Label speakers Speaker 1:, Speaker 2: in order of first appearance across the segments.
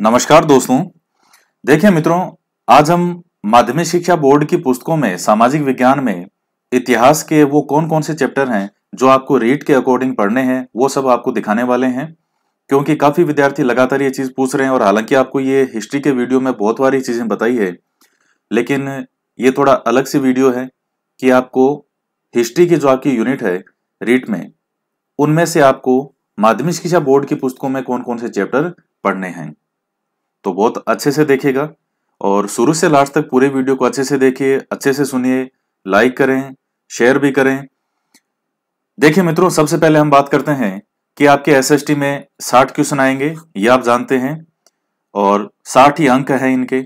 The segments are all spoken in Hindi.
Speaker 1: नमस्कार दोस्तों देखिए मित्रों आज हम माध्यमिक शिक्षा बोर्ड की पुस्तकों में सामाजिक विज्ञान में इतिहास के वो कौन कौन से चैप्टर हैं जो आपको रीट के अकॉर्डिंग पढ़ने हैं वो सब आपको दिखाने वाले हैं क्योंकि काफी विद्यार्थी लगातार ये चीज पूछ रहे हैं और हालांकि आपको ये हिस्ट्री के वीडियो में बहुत बार ये चीजें बताई है लेकिन ये थोड़ा अलग सी वीडियो है कि आपको हिस्ट्री की जो आपकी यूनिट है रीट में उनमें से आपको माध्यमिक शिक्षा बोर्ड की पुस्तकों में कौन कौन से चैप्टर पढ़ने हैं तो बहुत अच्छे से देखेगा और शुरू से लास्ट तक पूरे वीडियो को अच्छे से देखिए अच्छे से सुनिए लाइक करें शेयर भी करें देखिए मित्रों सबसे पहले हम बात करते हैं कि आपके एस में साठ क्वेश्चन आएंगे ये आप जानते हैं और साठ ही अंक है इनके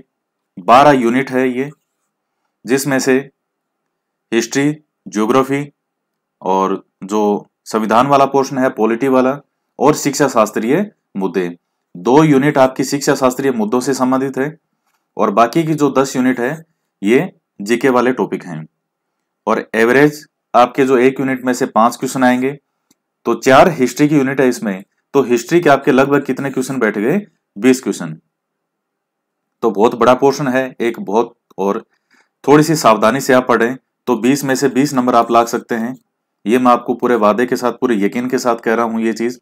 Speaker 1: बारह यूनिट है ये जिसमें से हिस्ट्री ज्योग्राफी और जो संविधान वाला पोर्शन है पॉलिटी वाला और शिक्षा शास्त्रीय मुद्दे दो यूनिट आपकी शिक्षा शास्त्रीय मुद्दों से संबंधित है और बाकी की जो दस यूनिट है ये जीके वाले टॉपिक हैं और एवरेज आपके जो एक यूनिट में से पांच क्वेश्चन आएंगे तो चार हिस्ट्री की यूनिट है इसमें तो हिस्ट्री के आपके लगभग कितने क्वेश्चन बैठ गए बीस क्वेश्चन तो बहुत बड़ा पोर्शन है एक बहुत और थोड़ी सी सावधानी से आप पढ़े तो बीस में से बीस नंबर आप ला सकते हैं ये मैं आपको पूरे वादे के साथ पूरे यकीन के साथ कह रहा हूं ये चीज़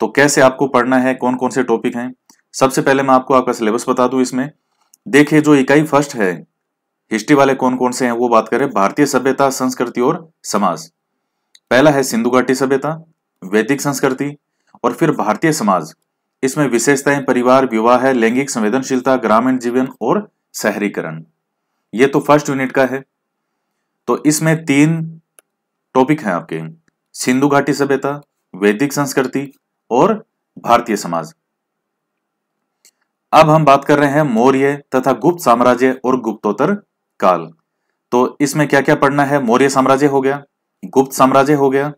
Speaker 1: तो कैसे आपको पढ़ना है कौन कौन से टॉपिक हैं सबसे पहले मैं आपको आपका सिलेबस बता दूं इसमें देखिए जो इकाई फर्स्ट है हिस्ट्री वाले कौन कौन से हैं वो बात करें भारतीय सभ्यता संस्कृति और समाज पहला है सिंधु घाटी सभ्यता वैदिक संस्कृति और फिर भारतीय समाज इसमें विशेषताएं परिवार विवाह है लैंगिक संवेदनशीलता ग्रामीण जीवन और शहरीकरण ये तो फर्स्ट यूनिट का है तो इसमें तीन टॉपिक हैं आपके सिंधु घाटी सभ्यता वैदिक संस्कृति और भारतीय समाज अब हम बात कर रहे हैं मौर्य तथा गुप्त साम्राज्य और गुप्तोत्तर काल तो इसमें क्या क्या पढ़ना है मौर्य साम्राज्य हो गया गुप्त साम्राज्य हो गया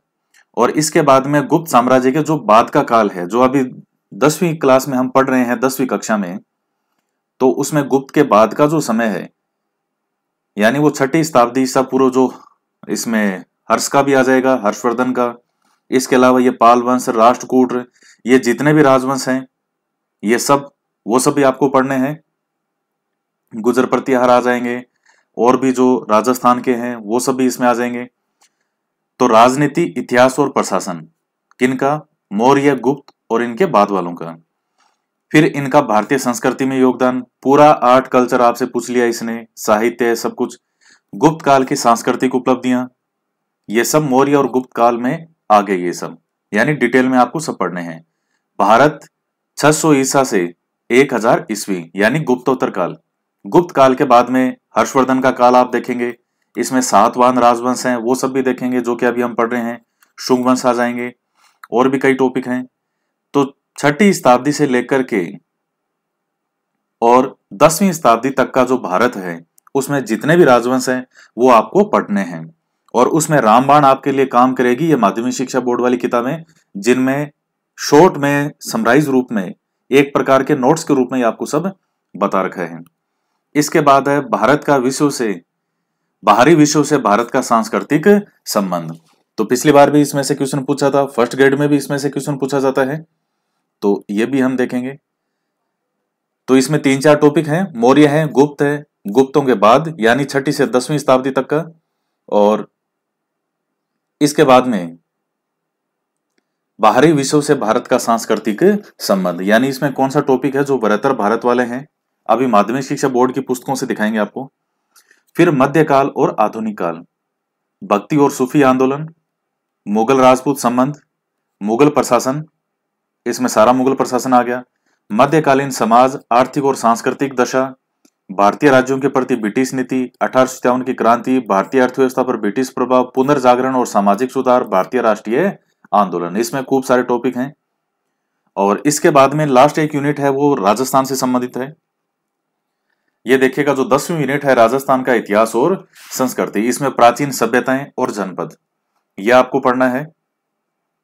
Speaker 1: और इसके बाद में गुप्त साम्राज्य के जो बाद का काल है जो अभी दसवीं क्लास में हम पढ़ रहे हैं दसवीं कक्षा में तो उसमें गुप्त के बाद का जो समय है यानी वो छठी शताब्दी ईसा पूर्व जो इसमें हर्ष का भी आ जाएगा हर्षवर्धन का इसके अलावा ये पाल वंश राष्ट्रकूट ये जितने भी राजवंश हैं ये सब वो सब भी आपको पढ़ने हैं गुजर प्रतिहार आ जाएंगे और भी जो राजस्थान के हैं वो सब भी इसमें आ जाएंगे तो राजनीति इतिहास और प्रशासन किनका मौर्य गुप्त और इनके बाद वालों का फिर इनका भारतीय संस्कृति में योगदान पूरा आर्ट कल्चर आपसे पूछ लिया इसने साहित्य सब कुछ गुप्त काल की सांस्कृतिक उपलब्धियां ये सब मौर्य और गुप्त काल में आगे ये सब यानी डिटेल में आपको सब पढ़ने हैं भारत 600 सौ ईसा से 1000 हजार ईस्वी यानी गुप्तोत्तर काल गुप्त काल के बाद में हर्षवर्धन का काल आप देखेंगे इसमें सातवान राजवंश हैं वो सब भी देखेंगे जो कि अभी हम पढ़ रहे हैं शुंगवंश आ जाएंगे और भी कई टॉपिक हैं तो छठी शताब्दी से लेकर के और दसवीं शताब्दी तक का जो भारत है उसमें जितने भी राजवंश हैं वो आपको पढ़ने हैं और उसमें रामबाण आपके लिए काम करेगी ये माध्यमिक शिक्षा बोर्ड वाली किताबें जिनमें शॉर्ट में समराइज रूप में एक प्रकार के नोट्स के रूप में आपको सब बता रखे हैं इसके बाद है भारत का विश्व से बाहरी विश्व से भारत का सांस्कृतिक संबंध तो पिछली बार भी इसमें से क्वेश्चन पूछा था फर्स्ट ग्रेड में भी इसमें से क्वेश्चन पूछा जाता है तो ये भी हम देखेंगे तो इसमें तीन चार टॉपिक हैं मौर्य हैं गुप्त है गुप्तों के बाद यानी छठी से दसवीं शताब्दी तक का और इसके बाद में बाहरी विश्व से भारत का सांस्कृतिक संबंध यानी इसमें कौन सा टॉपिक है जो बरहत्तर भारत वाले हैं अभी माध्यमिक शिक्षा बोर्ड की पुस्तकों से दिखाएंगे आपको फिर मध्यकाल और आधुनिक काल भक्ति और सूफी आंदोलन मुगल राजपूत संबंध मुगल प्रशासन इसमें सारा मुगल प्रशासन आ गया मध्यकालीन समाज आर्थिक और सांस्कृतिक दशा भारतीय राज्यों के प्रति ब्रिटिश नीति अठारह की क्रांति भारतीय अर्थव्यवस्था पर ब्रिटिश प्रभाव पुनर्जागरण और सामाजिक सुधार भारतीय राष्ट्रीय आंदोलन इसमें खूब सारे टॉपिक हैं और इसके बाद में लास्ट एक यूनिट है वो राजस्थान से संबंधित है ये देखिएगा जो दसवीं यूनिट है राजस्थान का इतिहास और संस्कृति इसमें प्राचीन सभ्यताएं और जनपद यह आपको पढ़ना है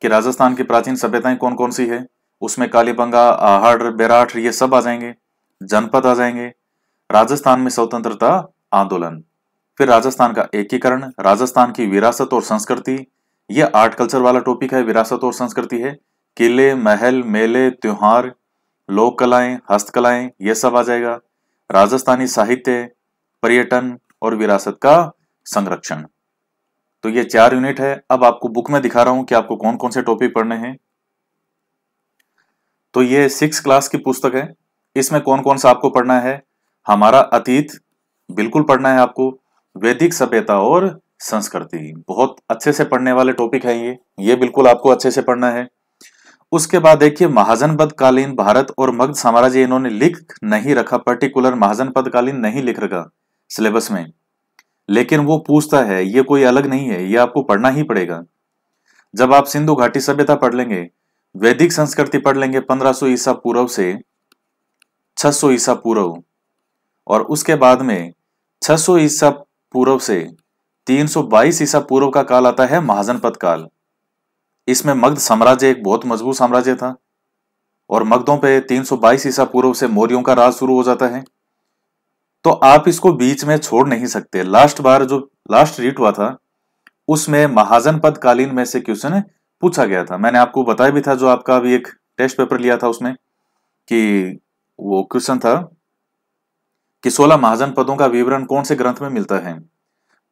Speaker 1: कि राजस्थान की प्राचीन सभ्यताएं कौन कौन सी है उसमें कालीबंगा आहड़ बेराठ ये सब आ जाएंगे जनपद आ जाएंगे राजस्थान में स्वतंत्रता आंदोलन फिर राजस्थान का एकीकरण राजस्थान की विरासत और संस्कृति यह आर्ट कल्चर वाला टॉपिक है विरासत और संस्कृति है किले महल मेले त्योहार लोक कलाएं हस्तकलाएं यह सब आ जाएगा राजस्थानी साहित्य पर्यटन और विरासत का संरक्षण तो ये चार यूनिट है अब आपको बुक में दिखा रहा हूं कि आपको कौन कौन से टॉपिक पढ़ने हैं तो ये सिक्स क्लास की पुस्तक है इसमें कौन कौन सा आपको पढ़ना है हमारा अतीत बिल्कुल पढ़ना है आपको वैदिक सभ्यता और संस्कृति बहुत अच्छे से पढ़ने वाले टॉपिक है ये ये बिल्कुल आपको अच्छे से पढ़ना है उसके बाद देखिए महाजन पदकालीन भारत और मग्ध साम्राज्य इन्होंने लिख नहीं रखा पर्टिकुलर महाजन पदकालीन नहीं लिख रखा सिलेबस में लेकिन वो पूछता है ये कोई अलग नहीं है ये आपको पढ़ना ही पड़ेगा जब आप सिंधु घाटी सभ्यता पढ़ लेंगे वैदिक संस्कृति पढ़ लेंगे 1500 ईसा पूर्व से 600 ईसा पूर्व और उसके बाद में 600 सौ ईसा पूर्व से 322 ईसा पूर्व का काल आता है महाजनपद काल इसमें मगध साम्राज्य एक बहुत मजबूत साम्राज्य था और मगधों पे 322 ईसा पूर्व से मौर्यों का राज शुरू हो जाता है तो आप इसको बीच में छोड़ नहीं सकते लास्ट बार जो लास्ट रीट हुआ था उसमें महाजन पद कालीन में से क्वेश्चन पूछा गया था मैंने आपको बताया भी था जो आपका अभी एक टेस्ट पेपर लिया था उसमें कि वो क्वेश्चन था कि सोलह महाजन पदों का विवरण कौन से ग्रंथ में मिलता है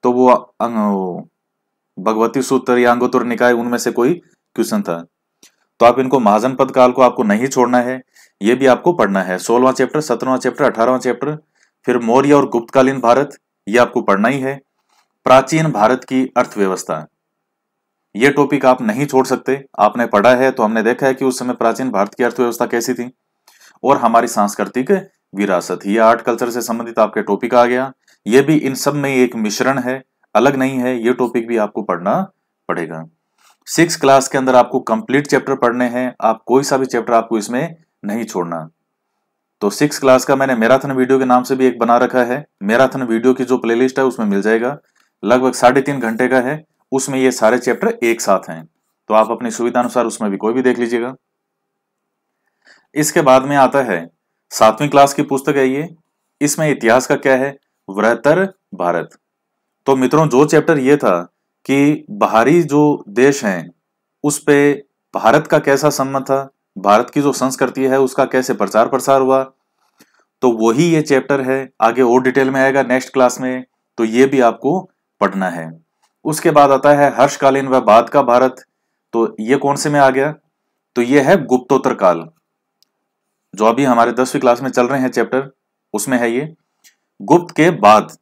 Speaker 1: तो वो अं, भगवती सूत्र या अंगोत्र निकाय उनमें से कोई क्वेश्चन था तो आप इनको महाजन पद काल को आपको नहीं छोड़ना है ये भी आपको पढ़ना है सोलवा चैप्टर सत्रवा चैप्टर अठारवा चैप्टर फिर मौर्य और गुप्तकालीन भारत ये आपको पढ़ना ही है प्राचीन भारत की अर्थव्यवस्था ये टॉपिक आप नहीं छोड़ सकते आपने पढ़ा है तो हमने देखा है कि उस समय प्राचीन भारत की अर्थव्यवस्था कैसी थी और हमारी सांस्कृतिक विरासत ये आर्ट कल्चर से संबंधित आपके टॉपिक आ गया ये भी इन सब में एक मिश्रण है अलग नहीं है ये टॉपिक भी आपको पढ़ना पड़ेगा सिक्स क्लास के अंदर आपको कंप्लीट चैप्टर पढ़ने हैं आप कोई सा भी चैप्टर आपको इसमें नहीं छोड़ना तो सिक्स क्लास का मैंने मैराथन वीडियो के नाम से भी एक बना रखा है मैराथन वीडियो की जो प्लेलिस्ट है उसमें मिल जाएगा लगभग साढ़े तीन घंटे का है उसमें ये सारे चैप्टर एक साथ हैं तो आप अपनी सुविधा अनुसार उसमें भी कोई भी देख लीजिएगा इसके बाद में आता है सातवीं क्लास की पुस्तक है ये इसमें इतिहास का क्या है वृहतर भारत तो मित्रों जो चैप्टर ये था कि बाहरी जो देश हैं उस पे भारत का कैसा संबंध था भारत की जो संस्कृति है उसका कैसे प्रचार प्रसार हुआ तो वही ये चैप्टर है आगे और डिटेल में आएगा नेक्स्ट क्लास में तो ये भी आपको पढ़ना है उसके बाद आता है हर्षकालीन व बाद का भारत तो ये कौन से में आ गया तो ये है गुप्तोत्तर काल जो अभी हमारे दसवीं क्लास में चल रहे हैं चैप्टर उसमें है ये गुप्त के बाद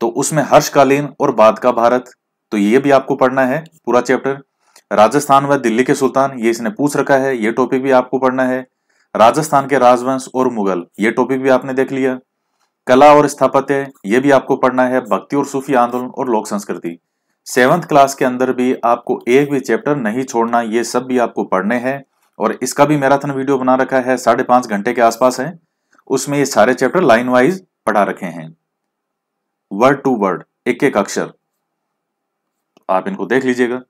Speaker 1: तो उसमें हर्षकालीन और बाद का भारत तो ये भी आपको पढ़ना है पूरा चैप्टर राजस्थान व दिल्ली के सुल्तान ये इसने पूछ रखा है ये टॉपिक भी आपको पढ़ना है राजस्थान के राजवंश और मुगल ये टॉपिक भी आपने देख लिया कला और स्थापत्य ये भी आपको पढ़ना है भक्ति और सूफी आंदोलन और लोक संस्कृति सेवंथ क्लास के अंदर भी आपको एक भी चैप्टर नहीं छोड़ना ये सब भी आपको पढ़ने हैं और इसका भी मैराथन वीडियो बना रखा है साढ़े पांच घंटे के आसपास है उसमें ये सारे चैप्टर लाइन वाइज पढ़ा रखे हैं वर्ड टू वर्ड एक एक अक्षर आप इनको देख लीजिएगा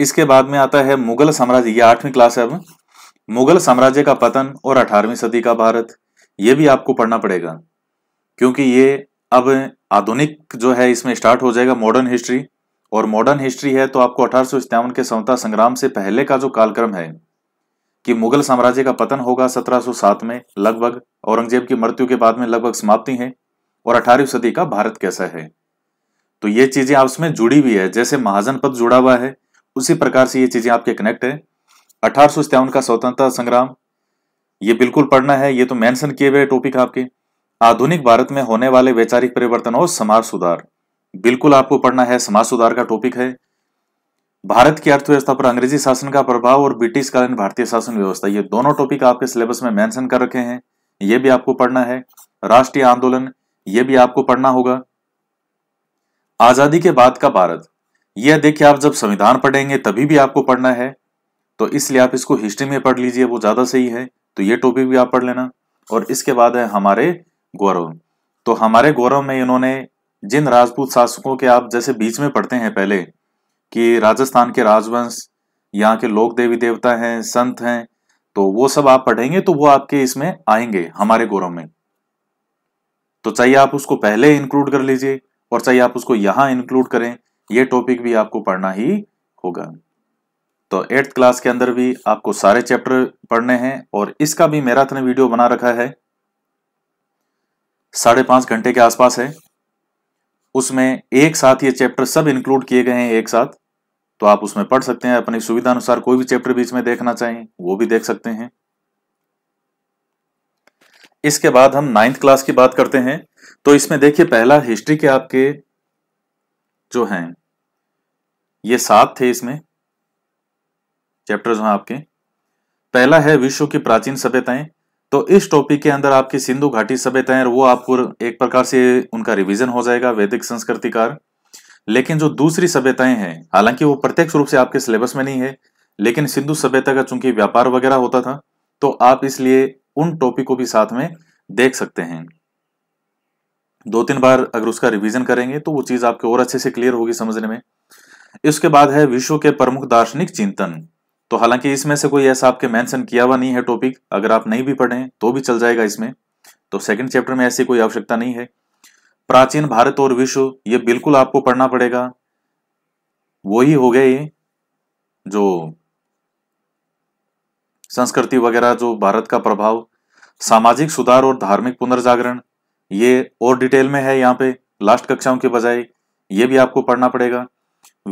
Speaker 1: इसके बाद में आता है मुगल साम्राज्य ये आठवीं क्लास है अब मुगल साम्राज्य का पतन और अठारहवीं सदी का भारत ये भी आपको पढ़ना पड़ेगा क्योंकि ये अब आधुनिक जो है इसमें स्टार्ट हो जाएगा मॉडर्न हिस्ट्री और मॉडर्न हिस्ट्री है तो आपको अठारह के स्वतंत्रता संग्राम से पहले का जो कालक्रम है कि मुगल साम्राज्य का पतन होगा 1707 में लगभग औरंगजेब की मृत्यु के बाद में लगभग समाप्ति है और 18वीं सदी का भारत कैसा है तो ये चीजें आप उसमें जुड़ी हुई है जैसे महाजन पद जुड़ा हुआ है उसी प्रकार से ये चीजें आपके कनेक्ट है अठारह का स्वतंत्रता संग्राम ये बिल्कुल पढ़ना है ये तो मैंशन किए हुए टॉपिक आपके आधुनिक भारत में होने वाले वैचारिक परिवर्तन और समाज सुधार बिल्कुल आपको पढ़ना है समाज सुधार का टॉपिक है भारत की अर्थव्यवस्था पर अंग्रेजी शासन का प्रभाव और ब्रिटिश कालीन भारतीय शासन व्यवस्था ये दोनों टॉपिक आपके सिलेबस में मेंशन कर रखे हैं ये भी आपको पढ़ना है राष्ट्रीय आंदोलन ये भी आपको पढ़ना होगा आजादी के बाद का भारत यह देखिए आप जब संविधान पढ़ेंगे तभी भी आपको पढ़ना है तो इसलिए आप इसको हिस्ट्री में पढ़ लीजिए वो ज्यादा सही है तो ये टॉपिक भी आप पढ़ लेना और इसके बाद है हमारे गौरव तो हमारे गौरव में इन्होंने जिन राजपूत शासकों के आप जैसे बीच में पढ़ते हैं पहले कि राजस्थान के राजवंश यहाँ के लोक देवी देवता हैं संत हैं तो वो सब आप पढ़ेंगे तो वो आपके इसमें आएंगे हमारे गौरव में तो चाहिए आप उसको पहले इंक्लूड कर लीजिए और चाहिए आप उसको यहां इंक्लूड करें ये टॉपिक भी आपको पढ़ना ही होगा तो एट्थ क्लास के अंदर भी आपको सारे चैप्टर पढ़ने हैं और इसका भी मैराथन वीडियो बना रखा है साढ़े पांच घंटे के आसपास है उसमें एक साथ ये चैप्टर सब इंक्लूड किए गए हैं एक साथ तो आप उसमें पढ़ सकते हैं अपनी सुविधा अनुसार कोई भी चैप्टर बीच में देखना चाहें वो भी देख सकते हैं इसके बाद हम नाइन्थ क्लास की बात करते हैं तो इसमें देखिए पहला हिस्ट्री के आपके जो हैं ये सात थे इसमें चैप्टर्स हैं आपके पहला है विश्व की प्राचीन सभ्यताएं तो इस टॉपिक के अंदर आपकी सिंधु घाटी है वो आपको एक प्रकार से उनका रिविजन हो जाएगा वैदिक संस्कृतिकार लेकिन जो दूसरी सभ्यताएं हैं हालांकि वो प्रत्यक्ष रूप से आपके सिलेबस में नहीं है लेकिन सिंधु सभ्यता का चूंकि व्यापार वगैरह होता था तो आप इसलिए उन टॉपिक को भी साथ में देख सकते हैं दो तीन बार अगर उसका रिवीजन करेंगे तो वो चीज आपके और अच्छे से क्लियर होगी समझने में इसके बाद है विश्व के प्रमुख दार्शनिक चिंतन तो हालांकि इसमें से कोई ऐसा आपके मेंशन किया हुआ नहीं है टॉपिक अगर आप नहीं भी पढ़ें तो भी चल जाएगा इसमें तो सेकंड चैप्टर में ऐसी कोई आवश्यकता नहीं है प्राचीन भारत और विश्व ये बिल्कुल आपको पढ़ना पड़ेगा वो ही हो गए ये जो संस्कृति वगैरह जो भारत का प्रभाव सामाजिक सुधार और धार्मिक पुनर्जागरण ये और डिटेल में है यहाँ पे लास्ट कक्षाओं के बजाय ये भी आपको पढ़ना पड़ेगा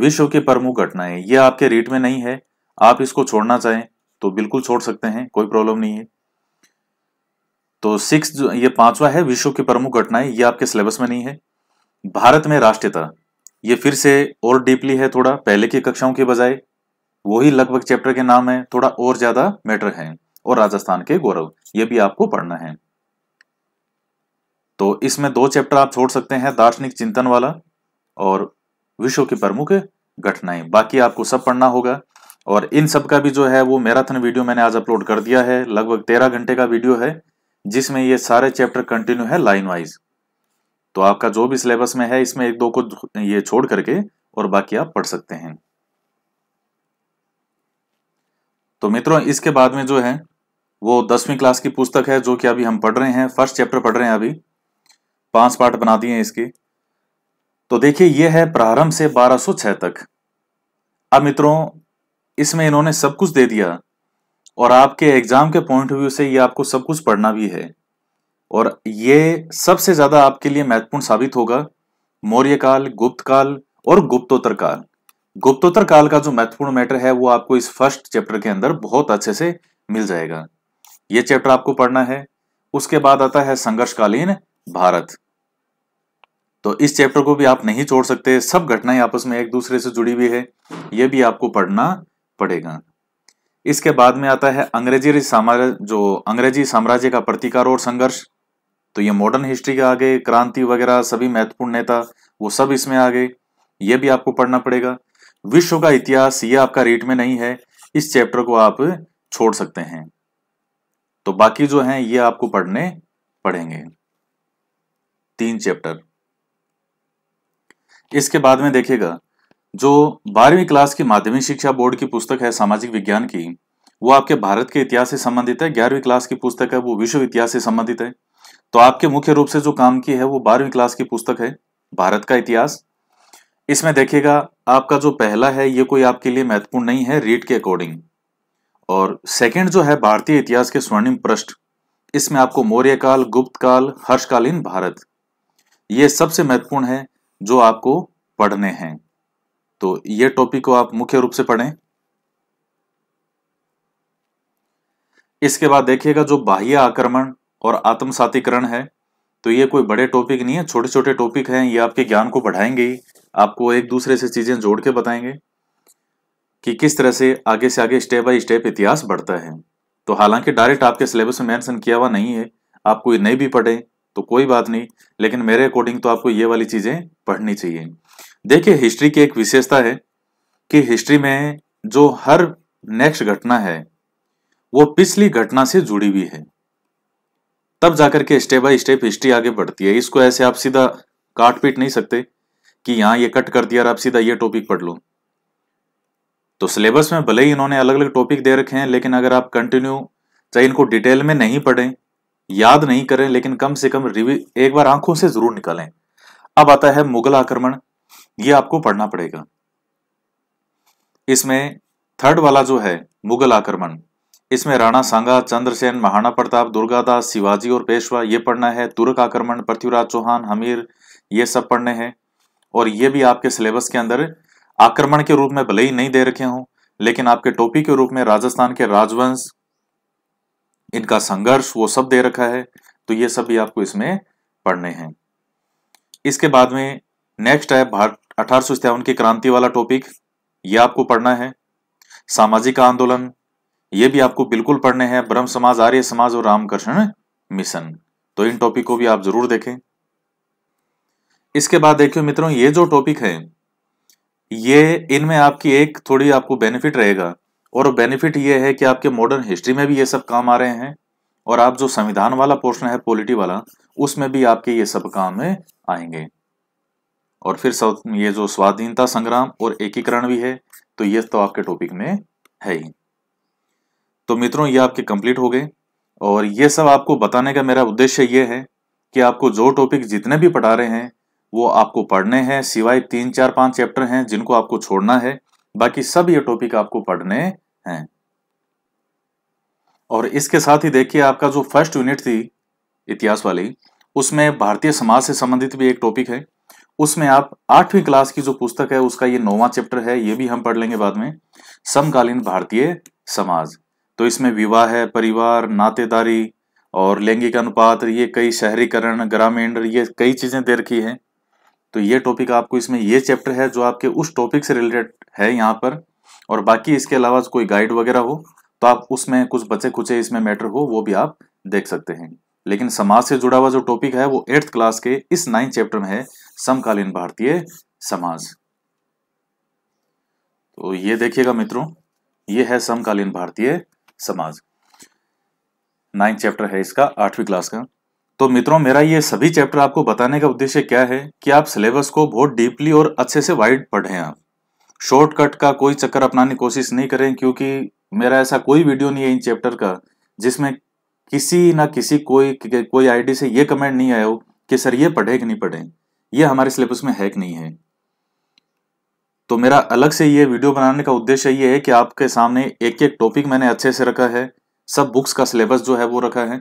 Speaker 1: विश्व की प्रमुख घटनाएं ये आपके रीट में नहीं है आप इसको छोड़ना चाहें तो बिल्कुल छोड़ सकते हैं कोई प्रॉब्लम नहीं है तो सिक्स ये पांचवा है विश्व की प्रमुख घटनाएं ये आपके सिलेबस में नहीं है भारत में राष्ट्रीयता ये फिर से और डीपली है थोड़ा पहले की कक्षाओं के बजाय वही लगभग चैप्टर के नाम है थोड़ा और ज्यादा मैटर है और राजस्थान के गौरव ये भी आपको पढ़ना है तो इसमें दो चैप्टर आप छोड़ सकते हैं दार्शनिक चिंतन वाला और विश्व की प्रमुख घटनाएं बाकी आपको सब पढ़ना होगा और इन सब का भी जो है वो मैराथन वीडियो मैंने आज अपलोड कर दिया है लगभग तेरह घंटे का वीडियो है जिसमें ये सारे चैप्टर कंटिन्यू है लाइन वाइज तो आपका जो भी सिलेबस में है इसमें एक दो को ये छोड़ करके और बाकी आप पढ़ सकते हैं तो मित्रों इसके बाद में जो है वो दसवीं क्लास की पुस्तक है जो कि अभी हम पढ़ रहे हैं फर्स्ट चैप्टर पढ़ रहे हैं अभी पांच पार्ट बना दिए हैं इसके तो देखिए ये है प्रारंभ से 1206 तक अब मित्रों इसमें इन्होंने सब कुछ दे दिया और आपके एग्जाम के पॉइंट ऑफ व्यू से ये आपको सब कुछ पढ़ना भी है और ये सबसे ज्यादा आपके लिए महत्वपूर्ण साबित होगा मौर्य काल गुप्त काल और गुप्तोत्तर काल गुप्तोत्तर काल का जो महत्वपूर्ण मैटर है वो आपको इस फर्स्ट चैप्टर के अंदर बहुत अच्छे से मिल जाएगा ये चैप्टर आपको पढ़ना है उसके बाद आता है संघर्षकालीन भारत तो इस चैप्टर को भी आप नहीं छोड़ सकते सब घटनाएं आपस में एक दूसरे से जुड़ी हुई है यह भी आपको पढ़ना पड़ेगा इसके बाद में आता है अंग्रेजी साम्राज्य जो अंग्रेजी साम्राज्य का प्रतिकार और संघर्ष तो ये मॉडर्न हिस्ट्री के आगे क्रांति वगैरह सभी महत्वपूर्ण नेता वो सब इसमें आ गए ये भी आपको पढ़ना पड़ेगा विश्व का इतिहास ये आपका रेट में नहीं है इस चैप्टर को आप छोड़ सकते हैं तो बाकी जो है ये आपको पढ़ने पड़ेंगे तीन चैप्टर इसके बाद में देखिएगा जो बारहवीं क्लास की माध्यमिक शिक्षा बोर्ड की पुस्तक है सामाजिक विज्ञान की वो आपके भारत के इतिहास से संबंधित है ग्यारहवीं क्लास की पुस्तक है वो विश्व इतिहास से संबंधित है तो आपके मुख्य रूप से जो काम की है वो बारहवीं क्लास की पुस्तक है भारत का इतिहास इसमें देखिएगा आपका जो पहला है ये कोई आपके लिए महत्वपूर्ण नहीं है रीट के अकॉर्डिंग और सेकेंड जो है भारतीय इतिहास के स्वर्णिम पृष्ठ इसमें आपको मौर्य काल गुप्त काल हर्षकालीन भारत ये सबसे महत्वपूर्ण है जो आपको पढ़ने हैं तो ये टॉपिक को आप मुख्य रूप से पढ़ें इसके बाद देखिएगा जो बाह्य आक्रमण और आत्मसातीकरण है तो ये कोई बड़े टॉपिक नहीं है छोटे छोटे टॉपिक हैं ये आपके ज्ञान को बढ़ाएंगे ही आपको एक दूसरे से चीज़ें जोड़ के बताएंगे कि किस तरह से आगे से आगे स्टेप बाय स्टेप इतिहास बढ़ता है तो हालांकि डायरेक्ट आपके सिलेबस में मेंशन किया हुआ नहीं है आप कोई नहीं भी पढ़ें तो कोई बात नहीं लेकिन मेरे अकॉर्डिंग तो आपको ये वाली चीज़ें पढ़नी चाहिए देखिए हिस्ट्री की एक विशेषता है कि हिस्ट्री में जो हर नेक्स्ट घटना है वो पिछली घटना से जुड़ी हुई है तब जाकर के स्टेप बाय स्टेप हिस्ट्री आगे बढ़ती है इसको ऐसे आप सीधा काट पीट नहीं सकते कि यहां ये कट कर दिया और आप सीधा ये टॉपिक पढ़ लो तो सिलेबस में भले ही इन्होंने अलग अलग टॉपिक दे रखे हैं लेकिन अगर आप कंटिन्यू चाहे इनको डिटेल में नहीं पढ़ें याद नहीं करें लेकिन कम से कम रिव्यू एक बार आंखों से जरूर निकालें अब आता है मुगल आक्रमण ये आपको पढ़ना पड़ेगा इसमें थर्ड वाला जो है मुगल आक्रमण इसमें राणा सांगा चंद्रसेन महाराणा प्रताप दुर्गादास शिवाजी और पेशवा ये पढ़ना है तुर्क आक्रमण पृथ्वीराज चौहान हमीर ये सब पढ़ने हैं और ये भी आपके सिलेबस के अंदर आक्रमण के रूप में भले ही नहीं दे रखे हों लेकिन आपके टोपी के रूप में राजस्थान के राजवंश इनका संघर्ष वो सब दे रखा है तो ये सब भी आपको इसमें पढ़ने हैं इसके बाद में नेक्स्ट है भारत अठारह की क्रांति वाला टॉपिक ये आपको पढ़ना है सामाजिक आंदोलन ये भी आपको बिल्कुल पढ़ने हैं ब्रह्म समाज आर्य समाज और रामकृष्ण मिशन तो इन टॉपिक को भी आप जरूर देखें इसके बाद देखियो मित्रों ये जो टॉपिक है ये इनमें आपकी एक थोड़ी आपको बेनिफिट रहेगा और बेनिफिट ये है कि आपके मॉडर्न हिस्ट्री में भी ये सब काम आ रहे हैं और आप जो संविधान वाला पोर्शन है पॉलिटी वाला उसमें भी आपके ये सब काम आएंगे और फिर ये जो स्वाधीनता संग्राम और एकीकरण भी है तो ये तो आपके टॉपिक में है ही तो मित्रों ये आपके कंप्लीट हो गए और ये सब आपको बताने का मेरा उद्देश्य ये है कि आपको जो टॉपिक जितने भी पढ़ा रहे हैं वो आपको पढ़ने हैं सिवाय तीन चार पांच चैप्टर हैं जिनको आपको छोड़ना है बाकी सब ये टॉपिक आपको पढ़ने हैं और इसके साथ ही देखिए आपका जो फर्स्ट यूनिट थी इतिहास वाली उसमें भारतीय समाज से संबंधित भी एक टॉपिक है उसमें आप आठवीं क्लास की जो पुस्तक है उसका ये नौवा चैप्टर है ये भी हम पढ़ लेंगे बाद में समकालीन भारतीय समाज तो इसमें विवाह है परिवार नातेदारी और लैंगिक अनुपात ये कई शहरीकरण ग्रामीण ये कई चीज़ें दे रखी है तो ये टॉपिक आपको इसमें ये चैप्टर है जो आपके उस टॉपिक से रिलेटेड है यहाँ पर और बाकी इसके अलावा कोई गाइड वगैरह हो तो आप उसमें कुछ बचे कुचे इसमें मैटर हो वो भी आप देख सकते हैं लेकिन समाज से जुड़ा हुआ जो टॉपिक है वो एट्थ क्लास के इस नाइन्थ चैप्टर में है समकालीन भारतीय समाज तो ये देखिएगा मित्रों ये है समकालीन भारतीय समाज नाइन्थ चैप्टर है इसका आठवीं क्लास का तो मित्रों मेरा ये सभी चैप्टर आपको बताने का उद्देश्य क्या है कि आप सिलेबस को बहुत डीपली और अच्छे से वाइड पढ़ें आप शॉर्टकट का कोई चक्कर अपनाने की कोशिश नहीं करें क्योंकि मेरा ऐसा कोई वीडियो नहीं है इन चैप्टर का जिसमें किसी ना किसी कोई कोई आईडी से ये कमेंट नहीं आया हो कि सर ये पढ़े कि नहीं पढ़े ये हमारे सिलेबस में है कि नहीं है तो मेरा अलग से ये वीडियो बनाने का उद्देश्य ये है कि आपके सामने एक एक टॉपिक मैंने अच्छे से रखा है सब बुक्स का सिलेबस जो है वो रखा है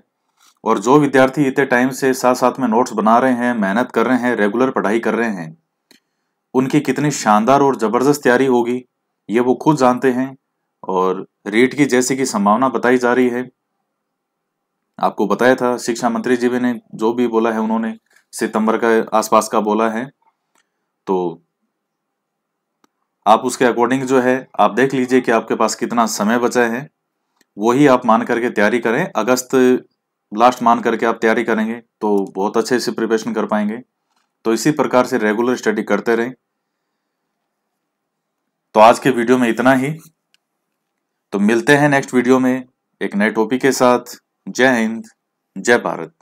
Speaker 1: और जो विद्यार्थी इतने टाइम से साथ साथ में नोट्स बना रहे हैं मेहनत कर रहे हैं रेगुलर पढ़ाई कर रहे हैं उनकी कितनी शानदार और ज़बरदस्त तैयारी होगी ये वो खुद जानते हैं और रीट की जैसे की संभावना बताई जा रही है आपको बताया था शिक्षा मंत्री जी ने जो भी बोला है उन्होंने सितंबर का आसपास का बोला है तो आप उसके अकॉर्डिंग जो है आप देख लीजिए कि आपके पास कितना समय बचा है वही आप मान करके तैयारी करें अगस्त लास्ट मान करके आप तैयारी करेंगे तो बहुत अच्छे से प्रिपरेशन कर पाएंगे तो इसी प्रकार से रेगुलर स्टडी करते रहें तो आज के वीडियो में इतना ही तो मिलते हैं नेक्स्ट वीडियो में एक नए टॉपिक के साथ जय हिंद जय भारत